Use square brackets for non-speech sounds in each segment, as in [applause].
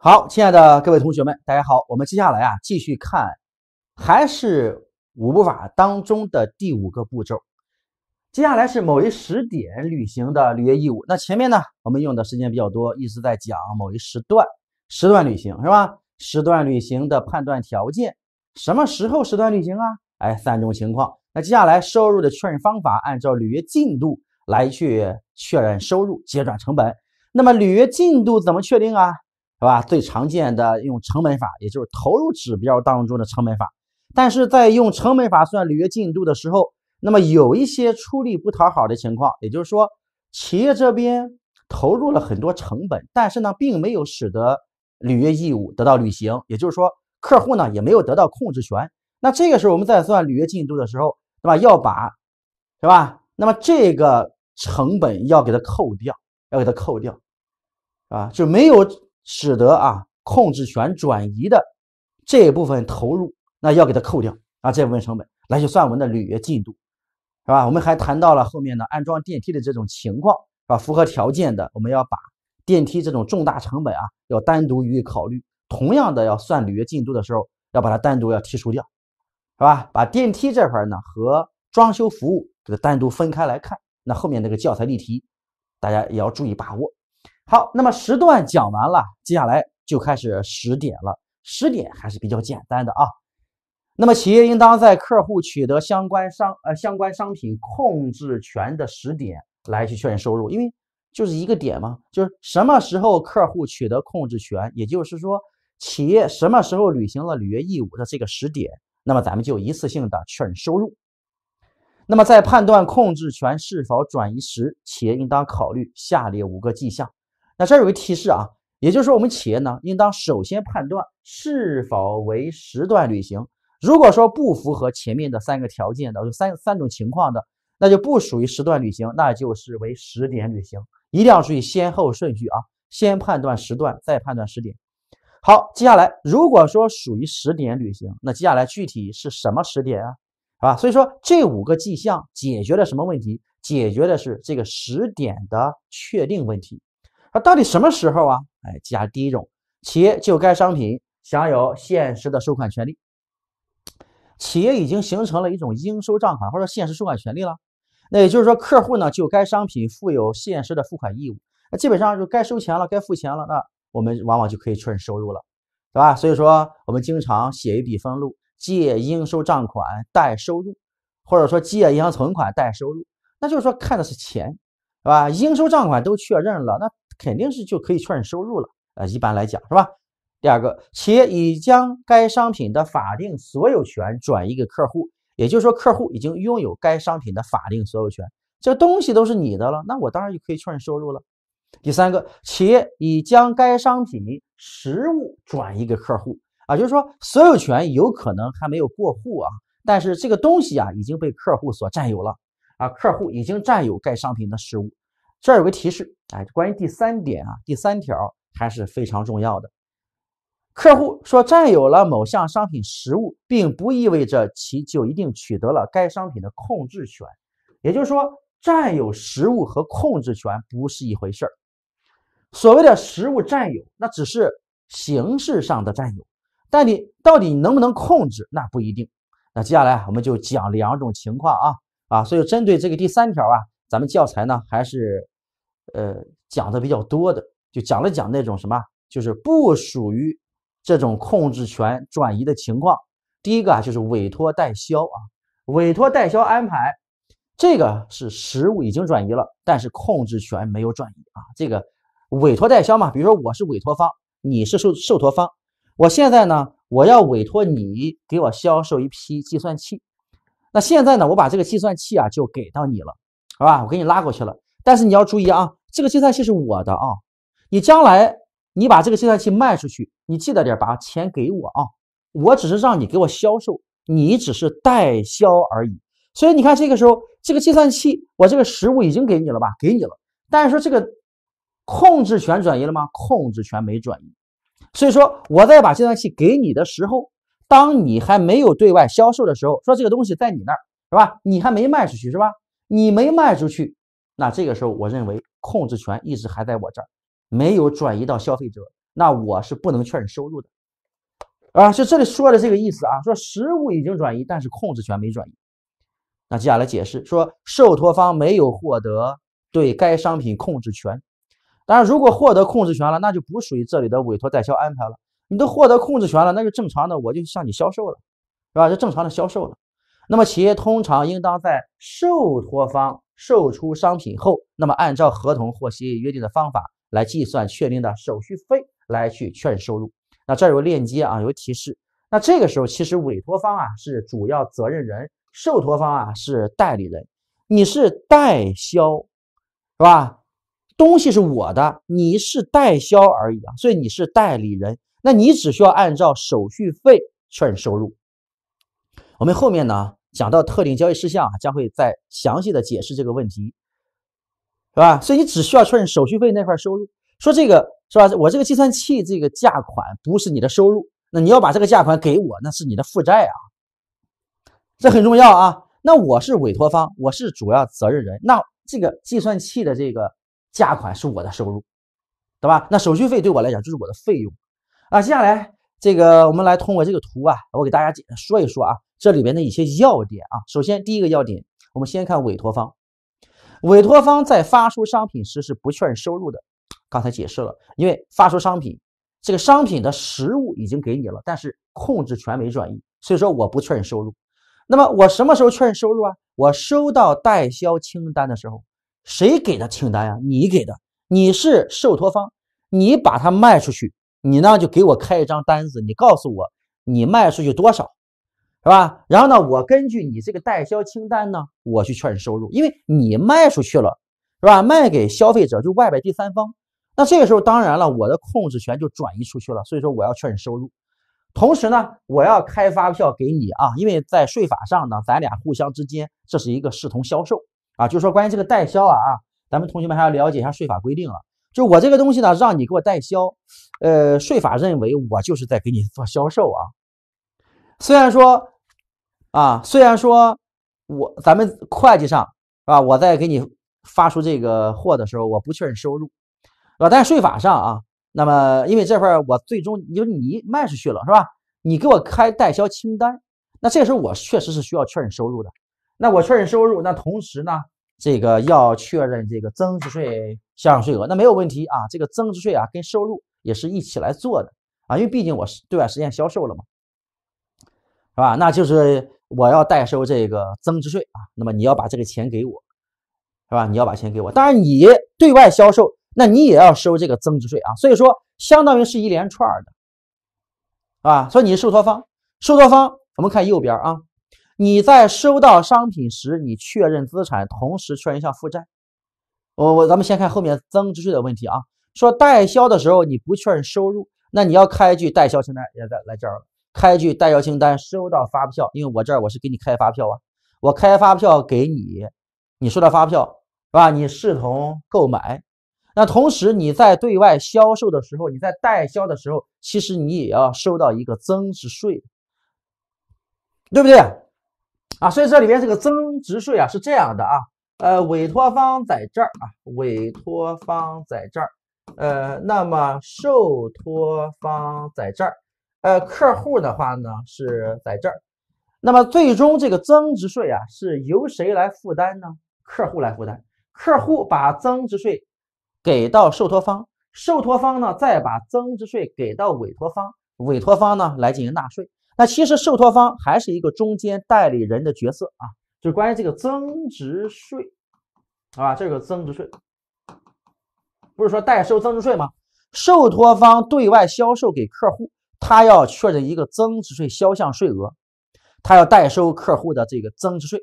好，亲爱的各位同学们，大家好。我们接下来啊，继续看，还是五步法当中的第五个步骤。接下来是某一时点履行的履约义务。那前面呢，我们用的时间比较多，一直在讲某一时段时段履行，是吧？时段履行的判断条件，什么时候时段履行啊？哎，三种情况。那接下来收入的确认方法，按照履约进度来去确认收入，结转成本。那么履约进度怎么确定啊？是吧？最常见的用成本法，也就是投入指标当中的成本法。但是在用成本法算履约进度的时候，那么有一些出力不讨好的情况，也就是说，企业这边投入了很多成本，但是呢，并没有使得履约义务得到履行，也就是说，客户呢也没有得到控制权。那这个时候，我们在算履约进度的时候，对吧？要把，是吧？那么这个成本要给它扣掉，要给它扣掉，啊，就没有。使得啊，控制权转移的这一部分投入，那要给它扣掉啊这部分成本来去算我们的履约进度，是吧？我们还谈到了后面呢安装电梯的这种情况，啊，符合条件的我们要把电梯这种重大成本啊，要单独予以考虑。同样的，要算履约进度的时候，要把它单独要剔除掉，是吧？把电梯这块呢和装修服务给它单独分开来看。那后面那个教材例题，大家也要注意把握。好，那么时段讲完了，接下来就开始时点了。时点还是比较简单的啊。那么企业应当在客户取得相关商呃相关商品控制权的时点来去确认收入，因为就是一个点嘛，就是什么时候客户取得控制权，也就是说企业什么时候履行了履约义务的这个时点，那么咱们就一次性的确认收入。那么在判断控制权是否转移时，企业应当考虑下列五个迹象。那这儿有个提示啊，也就是说，我们企业呢，应当首先判断是否为时段履行。如果说不符合前面的三个条件的，三三种情况的，那就不属于时段履行，那就是为时点履行。一定要注意先后顺序啊，先判断时段，再判断时点。好，接下来如果说属于时点履行，那接下来具体是什么时点啊？好吧？所以说这五个迹象解决了什么问题？解决的是这个时点的确定问题。那到底什么时候啊？哎，加第一种，企业就该商品享有现实的收款权利，企业已经形成了一种应收账款或者现实收款权利了。那也就是说，客户呢就该商品负有现实的付款义务。那基本上就该收钱了，该付钱了。那我们往往就可以确认收入了，对吧？所以说，我们经常写一笔分录：借应收账款，贷收入，或者说借银行存款，贷收入。那就是说，看的是钱，是吧？应收账款都确认了，那。肯定是就可以确认收入了啊，一般来讲是吧？第二个，企业已将该商品的法定所有权转移给客户，也就是说客户已经拥有该商品的法定所有权，这东西都是你的了，那我当然就可以确认收入了。第三个，企业已将该商品实物转移给客户啊，就是说所有权有可能还没有过户啊，但是这个东西啊已经被客户所占有了啊，客户已经占有该商品的实物。这儿有个提示，哎，关于第三点啊，第三条还是非常重要的。客户说，占有了某项商品实物，并不意味着其就一定取得了该商品的控制权。也就是说，占有实物和控制权不是一回事儿。所谓的实物占有，那只是形式上的占有，但你到底能不能控制，那不一定。那接下来我们就讲两种情况啊啊，所以针对这个第三条啊。咱们教材呢还是，呃，讲的比较多的，就讲了讲那种什么，就是不属于这种控制权转移的情况。第一个啊，就是委托代销啊，委托代销安排，这个是实物已经转移了，但是控制权没有转移啊。这个委托代销嘛，比如说我是委托方，你是受受托方，我现在呢，我要委托你给我销售一批计算器，那现在呢，我把这个计算器啊就给到你了。好吧，我给你拉过去了。但是你要注意啊，这个计算器是我的啊。你将来你把这个计算器卖出去，你记得点把钱给我啊。我只是让你给我销售，你只是代销而已。所以你看，这个时候这个计算器，我这个实物已经给你了吧？给你了。但是说这个控制权转移了吗？控制权没转移。所以说，我在把计算器给你的时候，当你还没有对外销售的时候，说这个东西在你那儿是吧？你还没卖出去是吧？你没卖出去，那这个时候我认为控制权一直还在我这儿，没有转移到消费者，那我是不能确认收入的，啊，就这里说的这个意思啊，说实物已经转移，但是控制权没转移。那接下来解释说，受托方没有获得对该商品控制权，当然，如果获得控制权了，那就不属于这里的委托代销安排了。你都获得控制权了，那就正常的我就向你销售了，是吧？就正常的销售了。那么企业通常应当在受托方售出商品后，那么按照合同或协议约定的方法来计算确定的手续费来去确认收入。那这儿有链接啊，有提示。那这个时候其实委托方啊是主要责任人，受托方啊是代理人，你是代销，是吧？东西是我的，你是代销而已啊，所以你是代理人。那你只需要按照手续费确认收入。我们后面呢？讲到特定交易事项啊，将会再详细的解释这个问题，是吧？所以你只需要确认手续费那块收入。说这个是吧？我这个计算器这个价款不是你的收入，那你要把这个价款给我，那是你的负债啊，这很重要啊。那我是委托方，我是主要责任人，那这个计算器的这个价款是我的收入，对吧？那手续费对我来讲就是我的费用啊。接下来这个我们来通过这个图啊，我给大家解说一说啊。这里边的一些要点啊，首先第一个要点，我们先看委托方。委托方在发出商品时是不确认收入的。刚才解释了，因为发出商品，这个商品的实物已经给你了，但是控制权没转移，所以说我不确认收入。那么我什么时候确认收入啊？我收到代销清单的时候，谁给的清单呀？你给的，你是受托方，你把它卖出去，你呢就给我开一张单子，你告诉我你卖出去多少。是吧？然后呢，我根据你这个代销清单呢，我去确认收入，因为你卖出去了，是吧？卖给消费者，就外边第三方。那这个时候，当然了，我的控制权就转移出去了，所以说我要确认收入。同时呢，我要开发票给你啊，因为在税法上呢，咱俩互相之间这是一个视同销售啊。就是说，关于这个代销啊啊，咱们同学们还要了解一下税法规定了。就我这个东西呢，让你给我代销，呃，税法认为我就是在给你做销售啊。虽然说，啊，虽然说，我咱们会计上，啊，我在给你发出这个货的时候，我不确认收入，啊，但是税法上啊，那么因为这块儿我最终，因为你卖出去了，是吧？你给我开代销清单，那这时候我确实是需要确认收入的。那我确认收入，那同时呢，这个要确认这个增值税销项税额，那没有问题啊。这个增值税啊，跟收入也是一起来做的啊，因为毕竟我是对外实现销售了嘛。是吧？那就是我要代收这个增值税啊，那么你要把这个钱给我，是吧？你要把钱给我。当然，你对外销售，那你也要收这个增值税啊。所以说，相当于是一连串的，啊。所以你是受托方，受托方，我们看右边啊。你在收到商品时，你确认资产，同时确认一下负债。我我咱们先看后面增值税的问题啊。说代销的时候你不确认收入，那你要开具代销清单，也在来这儿了。开具代销清单，收到发票，因为我这儿我是给你开发票啊，我开发票给你，你收到发票是吧？你视同购买。那同时你在对外销售的时候，你在代销的时候，其实你也要收到一个增值税，对不对啊？所以这里面这个增值税啊是这样的啊，呃，委托方在这儿啊，委托方在这儿，呃，那么受托方在这儿。呃，客户的话呢是在这儿，那么最终这个增值税啊是由谁来负担呢？客户来负担，客户把增值税给到受托方，受托方呢再把增值税给到委托方，委托方呢来进行纳税。那其实受托方还是一个中间代理人的角色啊，就是关于这个增值税，啊，这个增值税不是说代收增值税吗？受托方对外销售给客户。他要确认一个增值税销项税额，他要代收客户的这个增值税。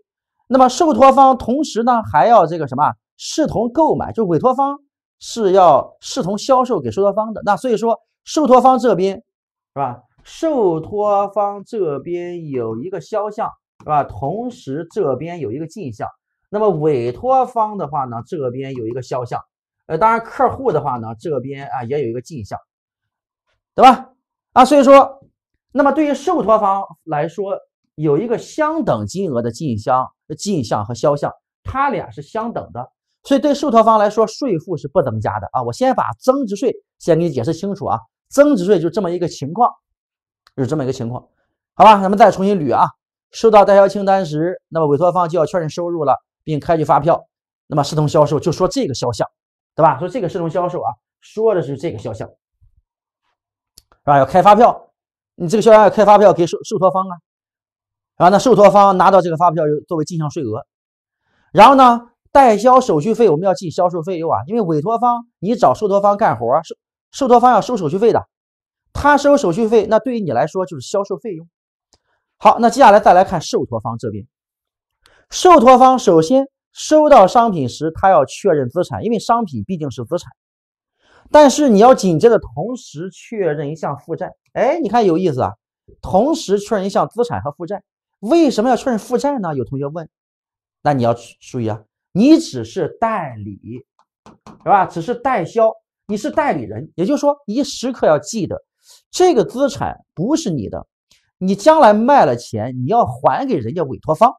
那么受托方同时呢还要这个什么视同购买，就委托方是要视同销售给受托方的。那所以说受托方这边是吧？受托方这边有一个销项是吧？同时这边有一个进项。那么委托方的话呢这边有一个销项，呃当然客户的话呢这边啊也有一个进项，对吧？啊，所以说，那么对于受托方来说，有一个相等金额的进项、进项和销项，它俩是相等的，所以对受托方来说，税负是不增加的啊。我先把增值税先给你解释清楚啊，增值税就这么一个情况，是这么一个情况，好吧？咱们再重新捋啊，收到代销清单时，那么委托方就要确认收入了，并开具发票，那么视同销售，就说这个销项，对吧？说这个视同销售啊，说的是这个销项。是吧？要开发票，你这个销量要开发票给受受托方啊，啊，那受托方拿到这个发票作为进项税额，然后呢，代销手续费我们要记销售费用啊，因为委托方你找受托方干活，受受托方要收手续费的，他收手续费，那对于你来说就是销售费用。好，那接下来再来看受托方这边，受托方首先收到商品时，他要确认资产，因为商品毕竟是资产。但是你要紧接着同时确认一项负债，哎，你看有意思啊！同时确认一项资产和负债，为什么要确认负债呢？有同学问，那你要注意啊，你只是代理，是吧？只是代销，你是代理人，也就是说，你时刻要记得，这个资产不是你的，你将来卖了钱，你要还给人家委托方，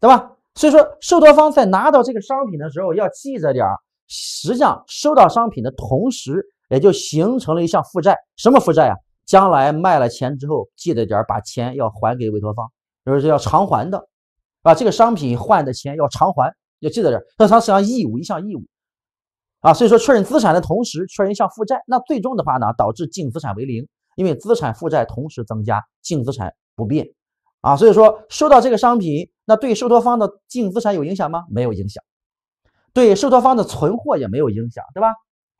对吧？所以说，受托方在拿到这个商品的时候，要记着点儿。实际上，收到商品的同时，也就形成了一项负债。什么负债呀？将来卖了钱之后，记得点儿把钱要还给委托方，就是要偿还的，啊，这个商品换的钱要偿还，要记得点儿。那它实际上义务一项义务，啊，所以说确认资产的同时确认一项负债，那最终的话呢，导致净资产为零，因为资产负债同时增加，净资产不变，啊，所以说收到这个商品，那对受托方的净资产有影响吗？没有影响。对受托方的存货也没有影响，对吧？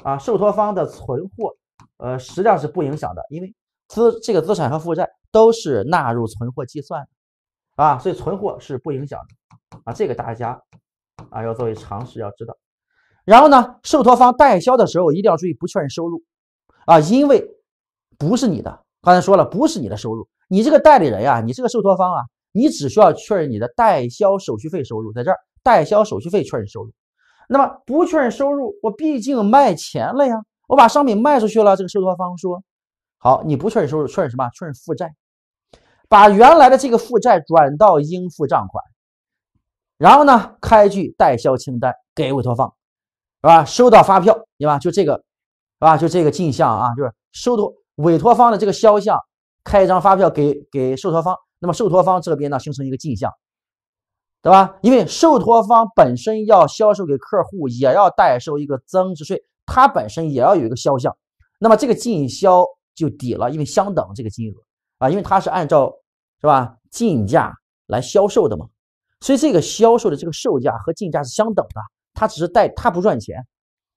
啊，受托方的存货，呃，实际上是不影响的，因为资这个资产和负债都是纳入存货计算的，啊，所以存货是不影响的，啊，这个大家啊要作为常识要知道。然后呢，受托方代销的时候一定要注意不确认收入，啊，因为不是你的，刚才说了不是你的收入，你这个代理人呀，你这个受托方啊，你只需要确认你的代销手续费收入，在这儿代销手续费确认收入。那么不确认收入，我毕竟卖钱了呀！我把商品卖出去了。这个受托方说：“好，你不确认收入，确认什么？确认负债，把原来的这个负债转到应付账款。然后呢，开具代销清单给委托方，是吧？收到发票，对吧？就这个，啊，就这个进项啊，就是收托委托方的这个销项，开一张发票给给受托方。那么受托方这边呢，形成一个进项。”对吧？因为受托方本身要销售给客户，也要代收一个增值税，它本身也要有一个销项，那么这个进销就抵了，因为相等这个金额啊，因为它是按照是吧进价来销售的嘛，所以这个销售的这个售价和进价是相等的，它只是代，它不赚钱，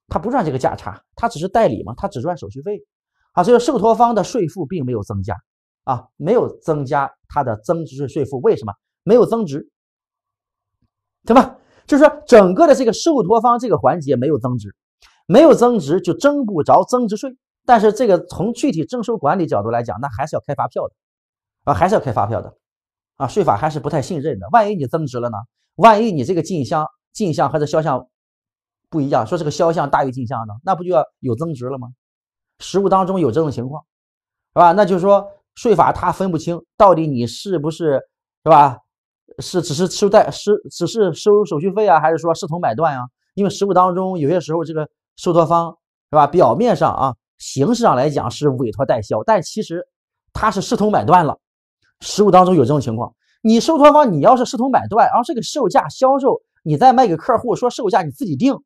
它不赚这个价差，它只是代理嘛，它只赚手续费啊，所以说受托方的税负并没有增加啊，没有增加它的增值税税负，为什么没有增值？对吧？就是说，整个的这个受托方这个环节没有增值，没有增值就征不着增值税。但是这个从具体征收管理角度来讲，那还是要开发票的，啊，还是要开发票的，啊，税法还是不太信任的。万一你增值了呢？万一你这个进项、进项还是销项不一样，说这个销项大于进项呢，那不就要有增值了吗？实务当中有这种情况，是吧？那就是说税法它分不清到底你是不是，是吧？是只是收代是只是收手续费啊，还是说视同买断呀？因为实务当中有些时候，这个受托方是吧？表面上啊，形式上来讲是委托代销，但其实他是视同买断了。实务当中有这种情况，你受托方你要是视同买断，然后这个售价销售，你再卖给客户说售价你自己定，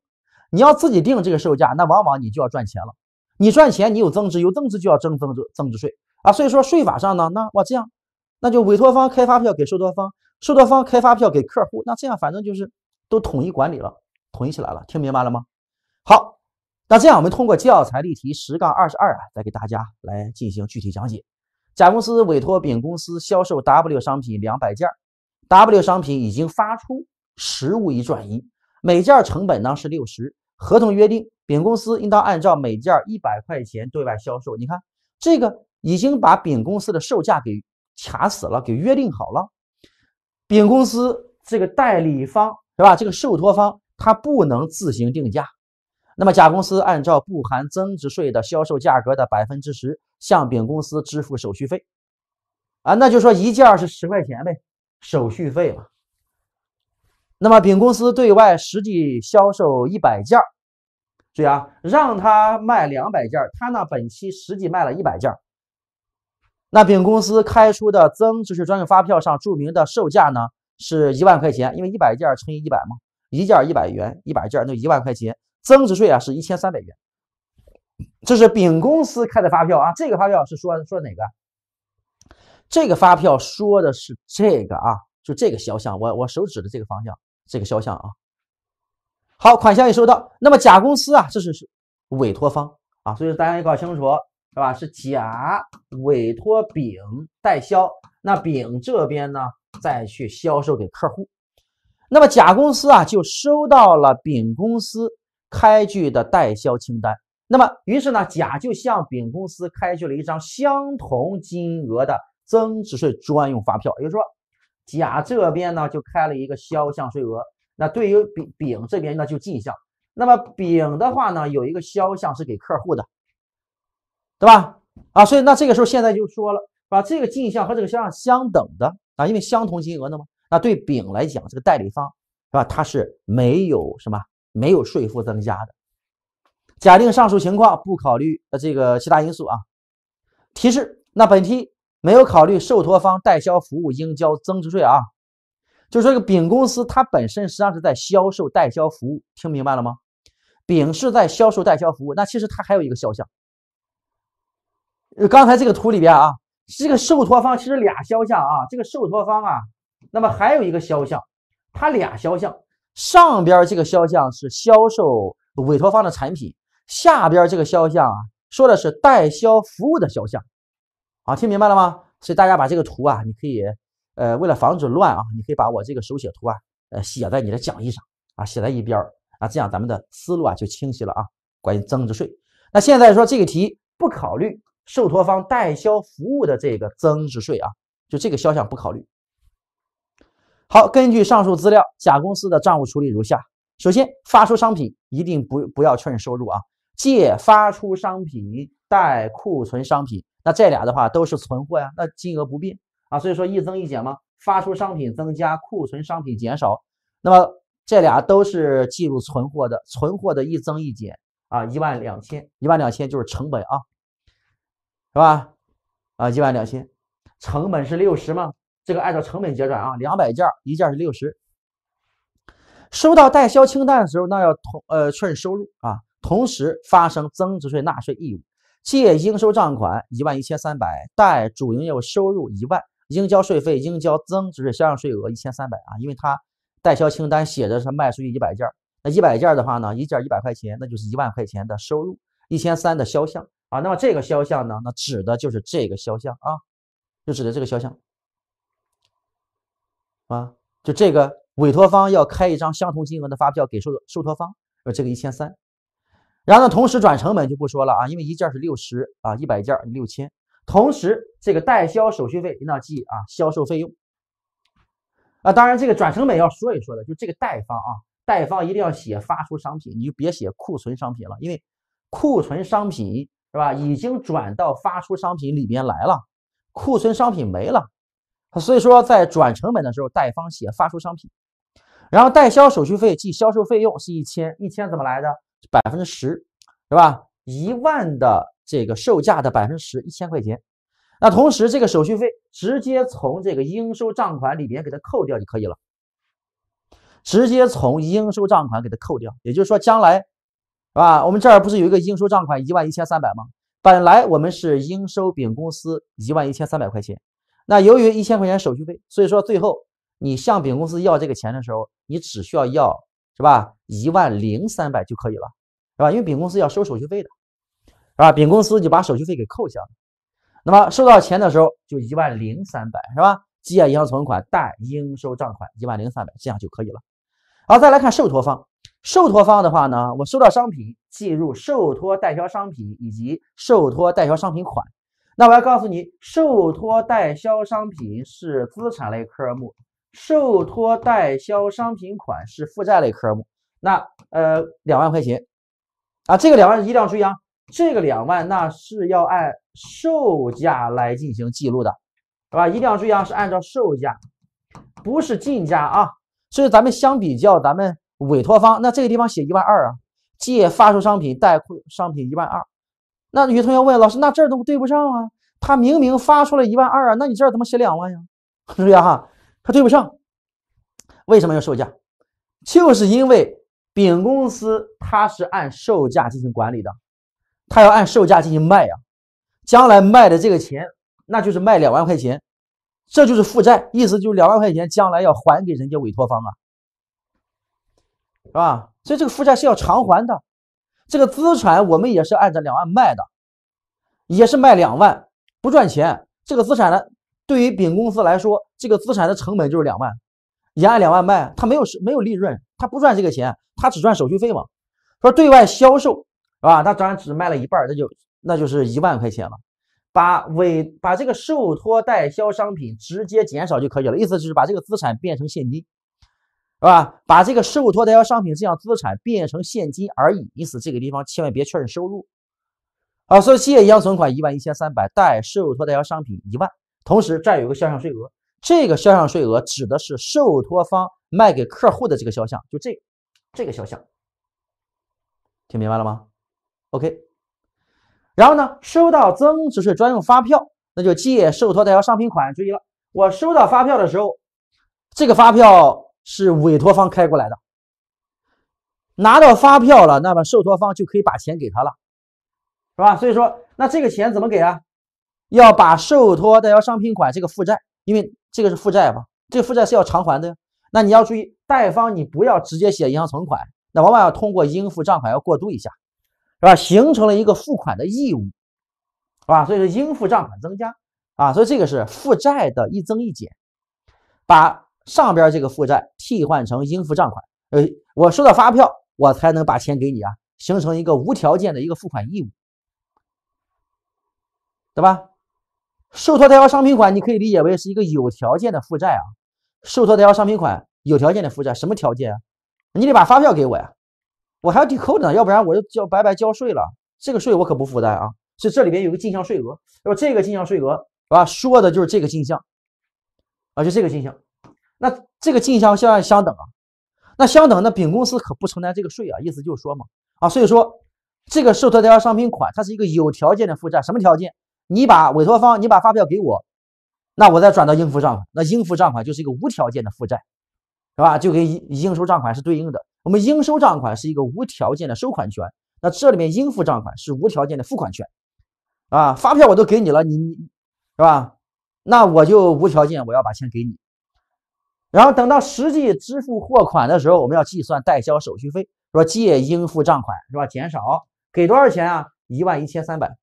你要自己定这个售价，那往往你就要赚钱了。你赚钱，你有增值，有增值就要征增值增值税啊。所以说税法上呢，那我这样，那就委托方开发票给受托方。受托方开发票给客户，那这样反正就是都统一管理了，统一起来了，听明白了吗？好，那这样我们通过教材例题十杠二十二啊，再给大家来进行具体讲解。甲公司委托丙公司销售 W 商品两百件，W 商品已经发出，实物已转移，每件成本呢是六十，合同约定丙公司应当按照每件一百块钱对外销售。你看，这个已经把丙公司的售价给卡死了，给约定好了。丙公司这个代理方是吧？这个受托方他不能自行定价。那么甲公司按照不含增值税的销售价格的百分之十向丙公司支付手续费，啊，那就说一件是十块钱呗，手续费嘛。那么丙公司对外实际销售一百件，注意啊，让他卖两百件，他呢本期实际卖了一百件。那丙公司开出的增值税专用发票上注明的售价呢，是一万块钱，因为一百件乘以一百嘛，一件一百元，一百件就一万块钱。增值税啊，是一千三百元。这是丙公司开的发票啊，这个发票是说说哪个？这个发票说的是这个啊，就这个肖像，我我手指的这个方向，这个肖像啊。好，款项已收到。那么甲公司啊，这是委托方啊，所以大家要搞清楚。是吧？是甲委托丙代销，那丙这边呢，再去销售给客户，那么甲公司啊就收到了丙公司开具的代销清单，那么于是呢，甲就向丙公司开具了一张相同金额的增值税专用发票，也就是说，甲这边呢就开了一个销项税额，那对于丙丙这边呢就进项，那么丙的话呢有一个销项是给客户的。对吧？啊，所以那这个时候现在就说了，把这个进项和这个销项相等的啊，因为相同金额的嘛，那对丙来讲，这个代理方是吧？他是没有什么没有税负增加的。假定上述情况不考虑呃这个其他因素啊。提示：那本题没有考虑受托方代销服务应交增值税啊，就是说这个丙公司它本身实际上是在销售代销服务，听明白了吗？丙是在销售代销服务，那其实它还有一个销项。刚才这个图里边啊，这个受托方其实俩肖像啊，这个受托方啊，那么还有一个肖像，他俩肖像上边这个肖像是销售委托方的产品，下边这个肖像啊说的是代销服务的肖像，好，听明白了吗？所以大家把这个图啊，你可以呃，为了防止乱啊，你可以把我这个手写图啊，呃，写在你的讲义上啊，写在一边儿啊，这样咱们的思路啊就清晰了啊。关于增值税，那现在说这个题不考虑。受托方代销服务的这个增值税啊，就这个销项不考虑。好，根据上述资料，甲公司的账务处理如下：首先，发出商品一定不不要确认收入啊，借：发出商品，贷：库存商品。那这俩的话都是存货呀，那金额不变啊，所以说一增一减吗？发出商品增加，库存商品减少。那么这俩都是计入存货的，存货的一增一减啊，一万两千，一万两千就是成本啊。是吧？啊，一万两千，成本是六十吗？这个按照成本结转啊，两百件，一件是六十。收到代销清单的时候，那要同呃确认收入啊，同时发生增值税纳税义务，借应收账款一万一千三百，贷主营业务收入一万，应交税费应交增值税销项税额一千三百啊，因为它代销清单写的是卖出去一百件，那一百件的话呢，一件一百块钱，那就是一万块钱的收入，一千三的销项。啊，那么这个销项呢？那指的就是这个销项啊，就指的这个销项啊，就这个委托方要开一张相同金额的发票给受受托方，呃，这个一千三，然后呢，同时转成本就不说了啊，因为一件是六十啊，一百件六千，同时这个代销手续费一定要记啊，销售费用啊，当然这个转成本要说一说的，就这个贷方啊，贷方一定要写发出商品，你就别写库存商品了，因为库存商品。是吧？已经转到发出商品里边来了，库存商品没了，所以说在转成本的时候，贷方写发出商品，然后代销手续费即销售费用是一千，一千怎么来的？百分之十，是吧？一万的这个售价的百分之十一千块钱，那同时这个手续费直接从这个应收账款里边给它扣掉就可以了，直接从应收账款给它扣掉，也就是说将来。啊，我们这儿不是有一个应收账款一万一千三百吗？本来我们是应收丙公司一万一千三百块钱，那由于一千块钱手续费，所以说最后你向丙公司要这个钱的时候，你只需要要是吧，一万零三百就可以了，是吧？因为丙公司要收手续费的，是吧？丙公司就把手续费给扣下了。那么收到钱的时候就一万零三百，是吧？借银行存款贷应收账款一万零三百，这样就可以了。好，再来看受托方。受托方的话呢，我收到商品计入受托代销商品以及受托代销商品款。那我要告诉你，受托代销商品是资产类科目，受托代销商品款是负债类科目。那呃，两万块钱啊，这个两万一定要注意啊，这个两万那是要按售价来进行记录的，是吧？一定要注意啊，是按照售价，不是进价啊。所以咱们相比较，咱们。委托方，那这个地方写一万二啊，借发出商品，贷商品一万二。那有同学问老师，那这儿都对不上啊？他明明发出了一万二啊，那你这儿怎么写两万呀？同 [laughs] 学哈，他对不上。为什么要售价？就是因为丙公司他是按售价进行管理的，他要按售价进行卖呀。将来卖的这个钱，那就是卖两万块钱，这就是负债，意思就是两万块钱将来要还给人家委托方啊。是吧？所以这个负债是要偿还的，这个资产我们也是按照两万卖的，也是卖两万，不赚钱。这个资产呢，对于丙公司来说，这个资产的成本就是两万，也按两万卖，他没有没有利润，他不赚这个钱，他只赚手续费嘛。说对外销售，是吧？当然只卖了一半，那就那就是一万块钱了。把委把这个受托代销商品直接减少就可以了，意思就是把这个资产变成现金。是吧？把这个受托代销商品这项资产变成现金而已，因此这个地方千万别确认收入。啊，所以企业银行存款一万一千三百，贷受托代销商品一万。同时，再有个销项税额，这个销项税额指的是受托方卖给客户的这个销项，就这，这个销项。听明白了吗？OK。然后呢，收到增值税专用发票，那就借受托代销商品款。注意了，我收到发票的时候，这个发票。是委托方开过来的，拿到发票了，那么受托方就可以把钱给他了，是吧？所以说，那这个钱怎么给啊？要把受托代销商品款这个负债，因为这个是负债嘛，这负债是要偿还的，那你要注意，贷方你不要直接写银行存款，那往往要通过应付账款要过渡一下，是吧？形成了一个付款的义务，是吧？所以说应付账款增加，啊，所以这个是负债的一增一减，把。上边这个负债替换成应付账款，呃，我收到发票，我才能把钱给你啊，形成一个无条件的一个付款义务，对吧？受托代销商品款，你可以理解为是一个有条件的负债啊。受托代销商品款，有条件的负债，什么条件？啊？你得把发票给我呀，我还要抵扣呢，要不然我就交白白交税了，这个税我可不负担啊。所以这里边有个进项税额，那么这个进项税额，啊，说的就是这个进项，啊，就这个进项。那这个进项相相等啊，那相等，那丙公司可不承担这个税啊，意思就是说嘛，啊，所以说这个受托代销商品款它是一个有条件的负债，什么条件？你把委托方，你把发票给我，那我再转到应付账款，那应付账款就是一个无条件的负债，是吧？就跟应收账款是对应的，我们应收账款是一个无条件的收款权，那这里面应付账款是无条件的付款权，啊，发票我都给你了，你，是吧？那我就无条件我要把钱给你。然后等到实际支付货款的时候，我们要计算代销手续费，说借应付账款是吧？减少给多少钱啊？一万一千三百。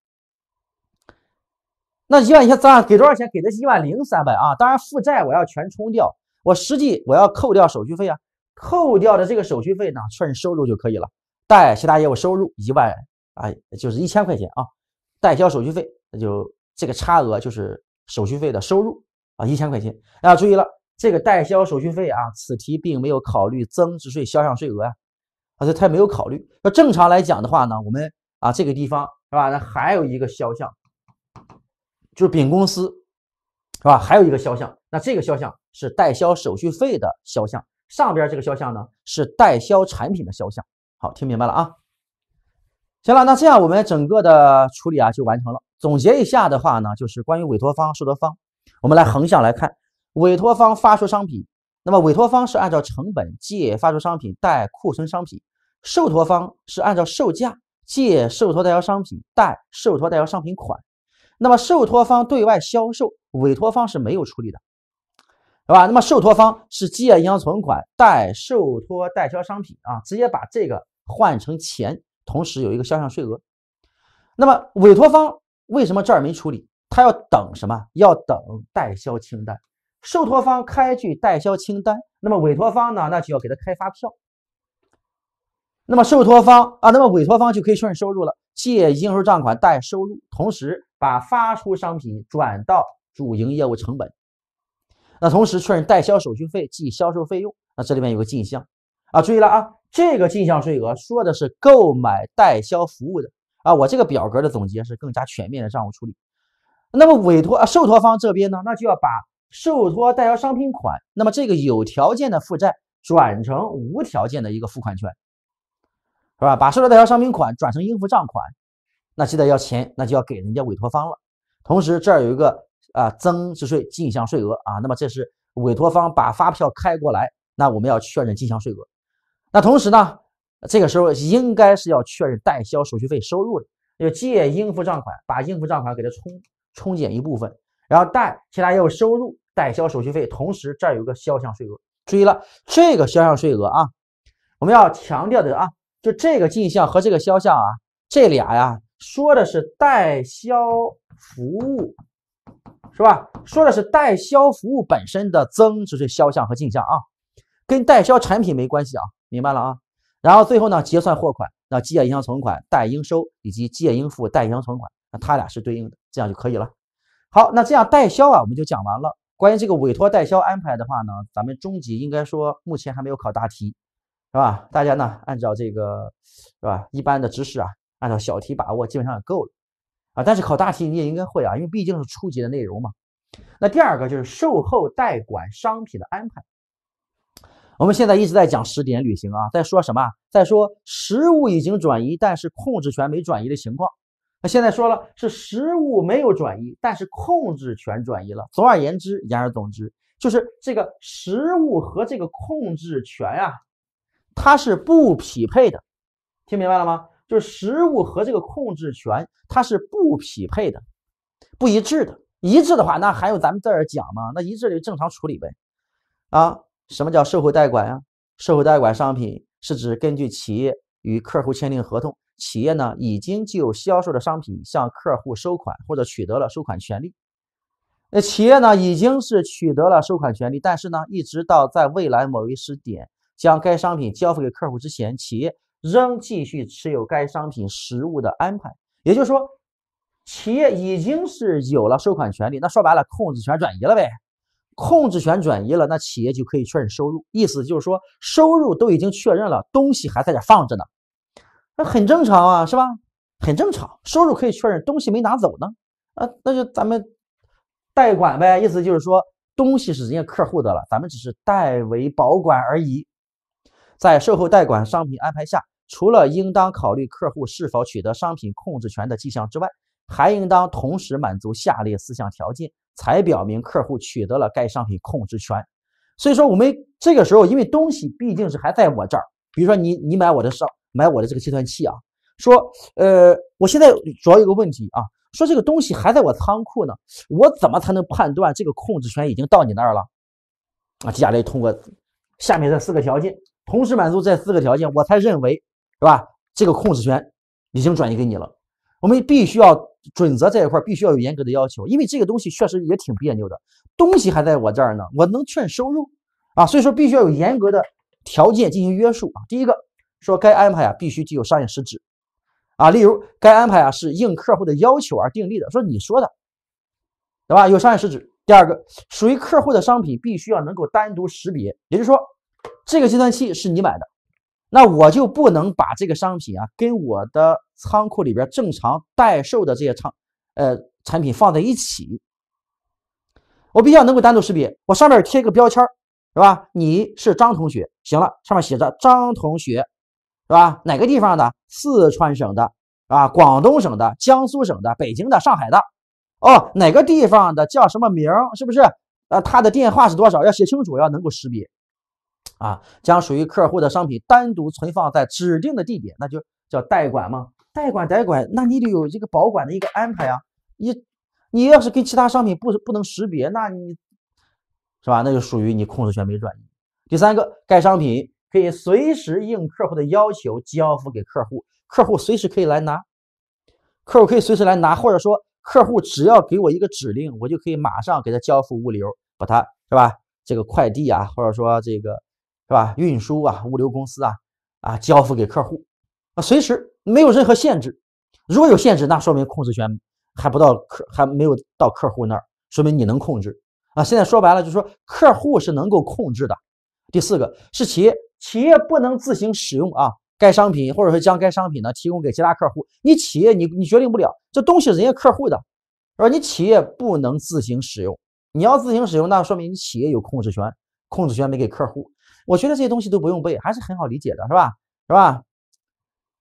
那一万一千三给多少钱？给的是一万零三百啊。当然负债我要全冲掉，我实际我要扣掉手续费啊。扣掉的这个手续费呢，算收入就可以了。代其他业务收入一万啊，就是一千块钱啊。代销手续费那就这个差额就是手续费的收入啊，一千块钱。要注意了。这个代销手续费啊，此题并没有考虑增值税销项税额呀，啊，所以也没有考虑。那正常来讲的话呢，我们啊这个地方是吧？那还有一个销项，就是丙公司是吧？还有一个销项，那这个销项是代销手续费的销项，上边这个销项呢是代销产品的销项。好，听明白了啊？行了，那这样我们整个的处理啊就完成了。总结一下的话呢，就是关于委托方、受托方，我们来横向来看。委托方发出商品，那么委托方是按照成本借发出商品贷库存商品；受托方是按照售价借受托代销商品贷受托代销商品款。那么受托方对外销售，委托方是没有处理的，是吧？那么受托方是借银行存款贷受托代销商品啊，直接把这个换成钱，同时有一个销项税额。那么委托方为什么这儿没处理？他要等什么？要等代销清单。受托方开具代销清单，那么委托方呢？那就要给他开发票。那么受托方啊，那么委托方就可以确认收入了，借应收账款代收入，同时把发出商品转到主营业务成本。那同时确认代销手续费即销售费用。那这里面有个进项啊，注意了啊，这个进项税额说的是购买代销服务的啊。我这个表格的总结是更加全面的账务处理。那么委托啊，受托方这边呢，那就要把。受托代销商品款，那么这个有条件的负债转成无条件的一个付款权，是吧？把受托代销商品款转成应付账款，那记得要钱，那就要给人家委托方了。同时这儿有一个啊增值税进项税额啊，那么这是委托方把发票开过来，那我们要确认进项税额。那同时呢，这个时候应该是要确认代销手续费收入的，要借应付账款，把应付账款给它冲冲减一部分，然后贷其他业务收入。代销手续费，同时这儿有个销项税额，注意了，这个销项税额啊，我们要强调的啊，就这个进项和这个销项啊，这俩呀说的是代销服务是吧？说的是代销服务本身的增值税销项和进项啊，跟代销产品没关系啊，明白了啊？然后最后呢，结算货款，那借银行存款、贷应收以及借应付、贷银行存款，那它俩是对应的，这样就可以了。好，那这样代销啊，我们就讲完了。关于这个委托代销安排的话呢，咱们中级应该说目前还没有考大题，是吧？大家呢按照这个是吧一般的知识啊，按照小题把握基本上也够了，啊，但是考大题你也应该会啊，因为毕竟是初级的内容嘛。那第二个就是售后代管商品的安排，我们现在一直在讲十点履行啊，在说什么？在说实物已经转移，但是控制权没转移的情况。那现在说了，是实物没有转移，但是控制权转移了。总而言之，言而总之，就是这个实物和这个控制权呀，它是不匹配的。听明白了吗？就是实物和这个控制权，它是不匹配的，不一致的。一致的话，那还有咱们在这儿讲吗？那一致就正常处理呗。啊，什么叫社会代管呀？社会代管商品是指根据企业与客户签订合同。企业呢，已经就销售的商品向客户收款或者取得了收款权利。那企业呢，已经是取得了收款权利，但是呢，一直到在未来某一时点将该商品交付给客户之前，企业仍继续持有该商品实物的安排。也就是说，企业已经是有了收款权利。那说白了，控制权转移了呗。控制权转移了，那企业就可以确认收入。意思就是说，收入都已经确认了，东西还在这放着呢。那很正常啊，是吧？很正常，收入可以确认，东西没拿走呢，啊，那就咱们代管呗。意思就是说，东西是人家客户的了，咱们只是代为保管而已。在售后代管商品安排下，除了应当考虑客户是否取得商品控制权的迹象之外，还应当同时满足下列四项条件，才表明客户取得了该商品控制权。所以说，我们这个时候，因为东西毕竟是还在我这儿，比如说你，你买我的商。买我的这个计算器啊，说，呃，我现在主要有个问题啊，说这个东西还在我仓库呢，我怎么才能判断这个控制权已经到你那儿了？啊，接下来通过下面这四个条件，同时满足这四个条件，我才认为是吧？这个控制权已经转移给你了。我们必须要准则这一块必须要有严格的要求，因为这个东西确实也挺别扭的，东西还在我这儿呢，我能认收入啊，所以说必须要有严格的条件进行约束啊。第一个。说该安排啊必须具有商业实质，啊，例如该安排啊是应客户的要求而订立的，说你说的，对吧？有商业实质。第二个，属于客户的商品必须要能够单独识别，也就是说，这个计算器是你买的，那我就不能把这个商品啊跟我的仓库里边正常代售的这些仓呃产品放在一起，我必须要能够单独识别，我上面贴一个标签，是吧？你是张同学，行了，上面写着张同学。是吧？哪个地方的？四川省的啊？广东省的？江苏省的？北京的？上海的？哦，哪个地方的？叫什么名？是不是？啊，他的电话是多少？要写清楚，要能够识别。啊，将属于客户的商品单独存放在指定的地点，那就叫代管吗？代管，代管，那你得有一个保管的一个安排啊。你，你要是跟其他商品不不能识别，那你，是吧？那就属于你控制权没转移。第三个，该商品。可以随时应客户的要求交付给客户，客户随时可以来拿，客户可以随时来拿，或者说客户只要给我一个指令，我就可以马上给他交付物流，把他是吧？这个快递啊，或者说这个是吧？运输啊，物流公司啊啊，交付给客户啊，随时没有任何限制。如果有限制，那说明控制权还不到客，还没有到客户那儿，说明你能控制啊。现在说白了就是说客户是能够控制的。第四个是企业企业不能自行使用啊，该商品或者说将该商品呢提供给其他客户，你企业你你决定不了，这东西人家客户的，是吧？你企业不能自行使用，你要自行使用，那说明你企业有控制权，控制权没给客户。我觉得这些东西都不用背，还是很好理解的，是吧？是吧？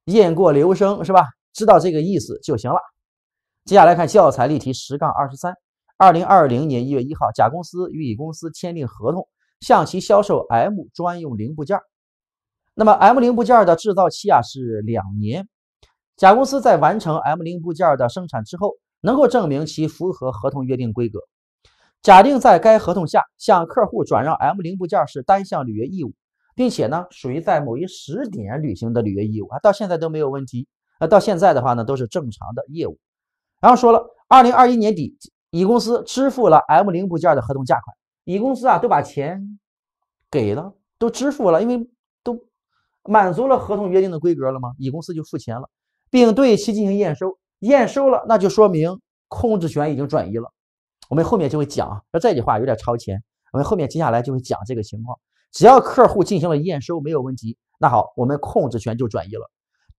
雁过留声，是吧？知道这个意思就行了。接下来看教材例题十杠二十三，二零二零年一月一号，甲公司与乙公司签订合同，向其销售 M 专用零部件。那么 M 零部件的制造期啊是两年，甲公司在完成 M 零部件的生产之后，能够证明其符合合同约定规格。假定在该合同下，向客户转让 M 零部件是单项履约义务，并且呢属于在某一时点履行的履约义务啊，到现在都没有问题。啊，到现在的话呢，都是正常的业务。然后说了，二零二一年底，乙公司支付了 M 零部件的合同价款，乙公司啊都把钱给了，都支付了，因为。满足了合同约定的规格了吗？乙公司就付钱了，并对其进行验收。验收了，那就说明控制权已经转移了。我们后面就会讲，说这句话有点超前。我们后面接下来就会讲这个情况。只要客户进行了验收，没有问题，那好，我们控制权就转移了。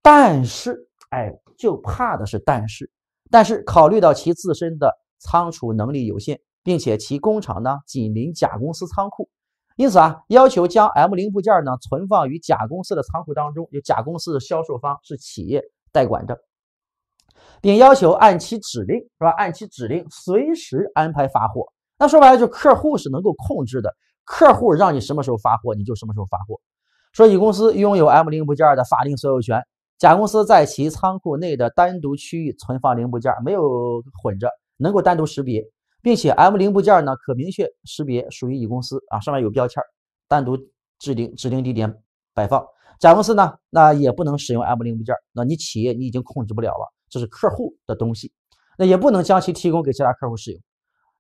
但是，哎，就怕的是，但是，但是考虑到其自身的仓储能力有限，并且其工厂呢紧邻甲公司仓库。因此啊，要求将 M 零部件呢存放于甲公司的仓库当中，由甲公司的销售方是企业代管着，并要求按其指令是吧？按其指令随时安排发货。那说白了，就客户是能够控制的，客户让你什么时候发货，你就什么时候发货。说乙公司拥有 M 零部件的法定所有权，甲公司在其仓库内的单独区域存放零部件，没有混着，能够单独识别。并且 M 零部件呢，可明确识别属于乙公司啊，上面有标签，单独指定指定地点摆放。甲公司呢，那也不能使用 M 零部件，那你企业你已经控制不了了，这是客户的东西，那也不能将其提供给其他客户使用。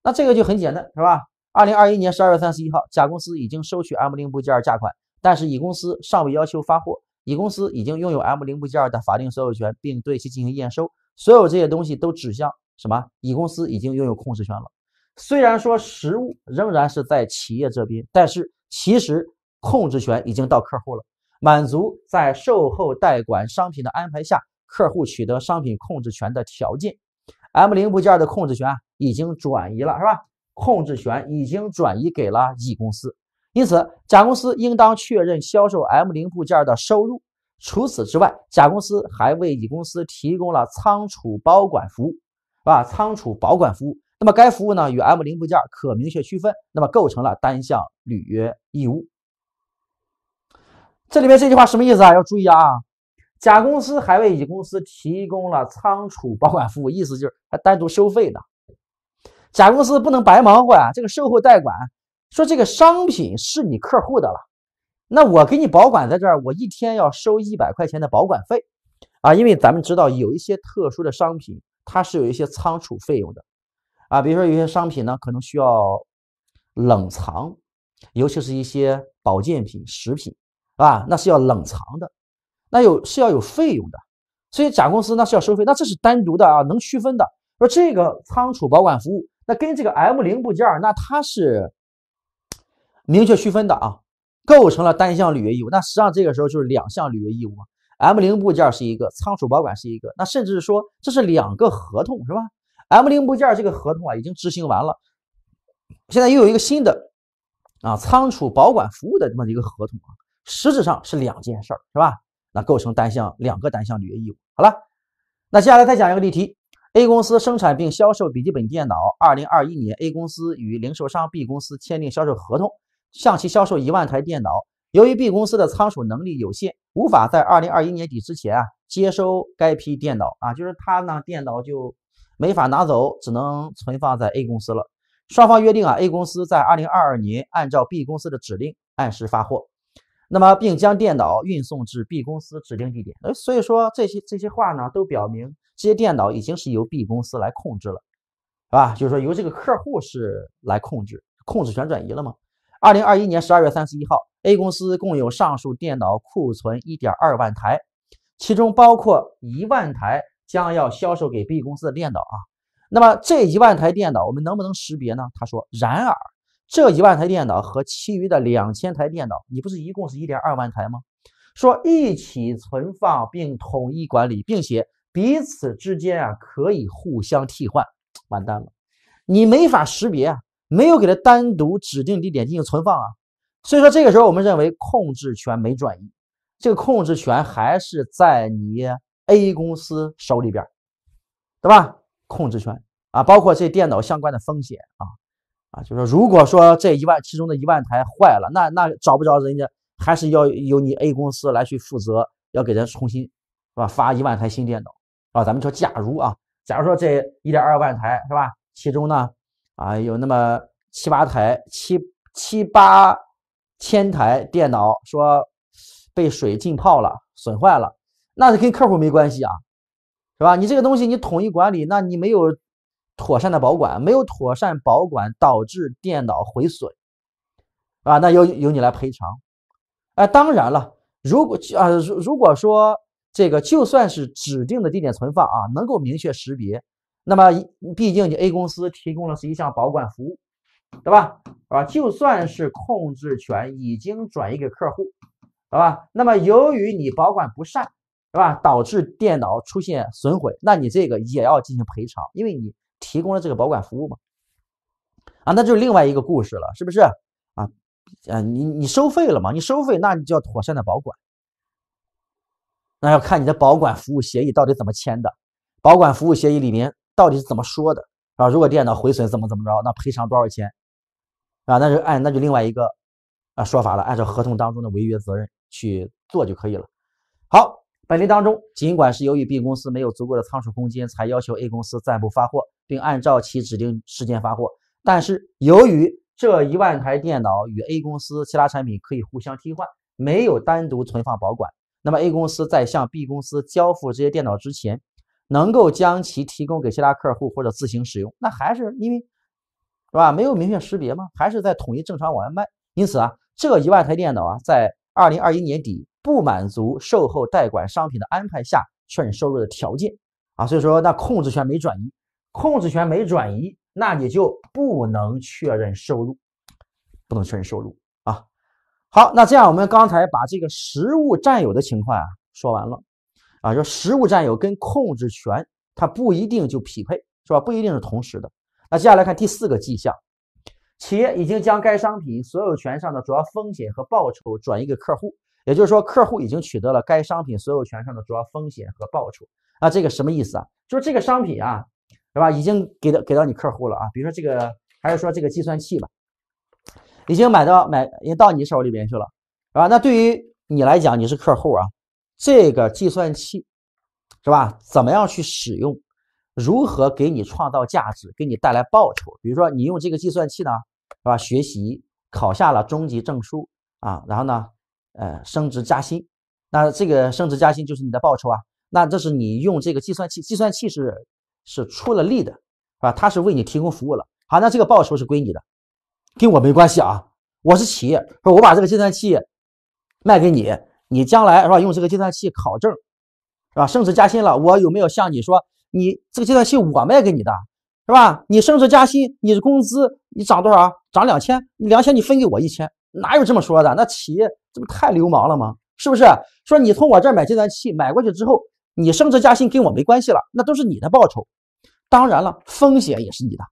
那这个就很简单，是吧？二零二一年十二月三十一号，甲公司已经收取 M 零部件价款，但是乙公司尚未要求发货。乙公司已经拥有 M 零部件的法定所有权，并对其进行验收。所有这些东西都指向什么？乙公司已经拥有控制权了。虽然说实物仍然是在企业这边，但是其实控制权已经到客户了。满足在售后代管商品的安排下，客户取得商品控制权的条件，M 零部件的控制权已经转移了，是吧？控制权已经转移给了乙公司，因此甲公司应当确认销售 M 零部件的收入。除此之外，甲公司还为乙公司提供了仓储保管服务，啊，仓储保管服务。那么该服务呢与 M 零部件可明确区分，那么构成了单项履约义务。这里面这句话什么意思啊？要注意啊，甲公司还为乙公司提供了仓储保管服务，意思就是还单独收费的。甲公司不能白忙活啊！这个售后代管说这个商品是你客户的了，那我给你保管在这儿，我一天要收一百块钱的保管费啊，因为咱们知道有一些特殊的商品，它是有一些仓储费用的。啊，比如说有些商品呢，可能需要冷藏，尤其是一些保健品、食品，啊，那是要冷藏的，那有是要有费用的，所以甲公司那是要收费，那这是单独的啊，能区分的。说这个仓储保管服务，那跟这个 M 零部件，那它是明确区分的啊，构成了单项履约义务。那实际上这个时候就是两项履约义务，M 零部件是一个，仓储保管是一个，那甚至是说这是两个合同，是吧？M 零部件这个合同啊已经执行完了，现在又有一个新的啊仓储保管服务的这么一个合同啊，实质上是两件事儿，是吧？那构成单项两个单项履约义务。好了，那接下来再讲一个例题：A 公司生产并销售笔记本电脑。二零二一年，A 公司与零售商 B 公司签订销售合同，向其销售一万台电脑。由于 B 公司的仓储能力有限，无法在二零二一年底之前啊接收该批电脑啊，就是他呢电脑就。没法拿走，只能存放在 A 公司了。双方约定啊，A 公司在二零二二年按照 B 公司的指令按时发货，那么并将电脑运送至 B 公司指定地点。哎，所以说这些这些话呢，都表明这些电脑已经是由 B 公司来控制了，是吧？就是说由这个客户是来控制，控制权转移了嘛。二零二一年十二月三十一号，A 公司共有上述电脑库存一点二万台，其中包括一万台。将要销售给 B 公司的电脑啊，那么这一万台电脑我们能不能识别呢？他说，然而这一万台电脑和其余的两千台电脑，你不是一共是一点二万台吗？说一起存放并统一管理，并且彼此之间啊可以互相替换，完蛋了，你没法识别啊，没有给他单独指定地点进行存放啊，所以说这个时候我们认为控制权没转移，这个控制权还是在你。A 公司手里边，对吧？控制权啊，包括这电脑相关的风险啊啊，就说如果说这一万其中的一万台坏了，那那找不着人家，还是要由你 A 公司来去负责，要给人重新是吧？发一万台新电脑啊。咱们说，假如啊，假如说这一点二万台是吧？其中呢啊，有那么七八台七七八千台电脑说被水浸泡了，损坏了。那是跟客户没关系啊，是吧？你这个东西你统一管理，那你没有妥善的保管，没有妥善保管导致电脑毁损，啊，那由由你来赔偿，哎，当然了，如果啊，如如果说这个就算是指定的地点存放啊，能够明确识别，那么毕竟你 A 公司提供的是一项保管服务，对吧？啊，就算是控制权已经转移给客户，好吧？那么由于你保管不善，是吧？导致电脑出现损毁，那你这个也要进行赔偿，因为你提供了这个保管服务嘛，啊，那就另外一个故事了，是不是？啊，啊，你你收费了嘛？你收费，那你就要妥善的保管。那要看你的保管服务协议到底怎么签的，保管服务协议里面到底是怎么说的啊？如果电脑毁损怎么怎么着，那赔偿多少钱？啊，那就按那就另外一个啊说法了，按照合同当中的违约责任去做就可以了。好。本例当中，尽管是由于 B 公司没有足够的仓储空间，才要求 A 公司暂不发货，并按照其指定时间发货，但是由于这一万台电脑与 A 公司其他产品可以互相替换，没有单独存放保管，那么 A 公司在向 B 公司交付这些电脑之前，能够将其提供给其他客户或者自行使用，那还是因为是吧？没有明确识别吗？还是在统一正常往外卖？因此啊，这一万台电脑啊，在二零二一年底。不满足售后代管商品的安排下确认收入的条件啊，所以说那控制权没转移，控制权没转移，那你就不能确认收入，不能确认收入啊。好，那这样我们刚才把这个实物占有的情况啊说完了啊，说实物占有跟控制权它不一定就匹配是吧？不一定是同时的。那接下来看第四个迹象，企业已经将该商品所有权上的主要风险和报酬转移给客户。也就是说，客户已经取得了该商品所有权上的主要风险和报酬。那这个什么意思啊？就是这个商品啊，是吧？已经给到给到你客户了啊。比如说这个，还是说这个计算器吧，已经买到买，已经到你手里边去了，是吧？那对于你来讲，你是客户啊。这个计算器是吧？怎么样去使用？如何给你创造价值，给你带来报酬？比如说，你用这个计算器呢，是吧？学习考下了中级证书啊，然后呢？呃，升职加薪，那这个升职加薪就是你的报酬啊。那这是你用这个计算器，计算器是是出了力的，是吧？它是为你提供服务了。好，那这个报酬是归你的，跟我没关系啊。我是企业，说我把这个计算器卖给你，你将来是吧用这个计算器考证，是吧？升职加薪了，我有没有向你说，你这个计算器我卖给你的，是吧？你升职加薪，你的工资你涨多少？涨两千，你两千你分给我一千，哪有这么说的？那企业。这不太流氓了吗？是不是？说你从我这儿买计算器，买过去之后，你升职加薪跟我没关系了，那都是你的报酬。当然了，风险也是你的，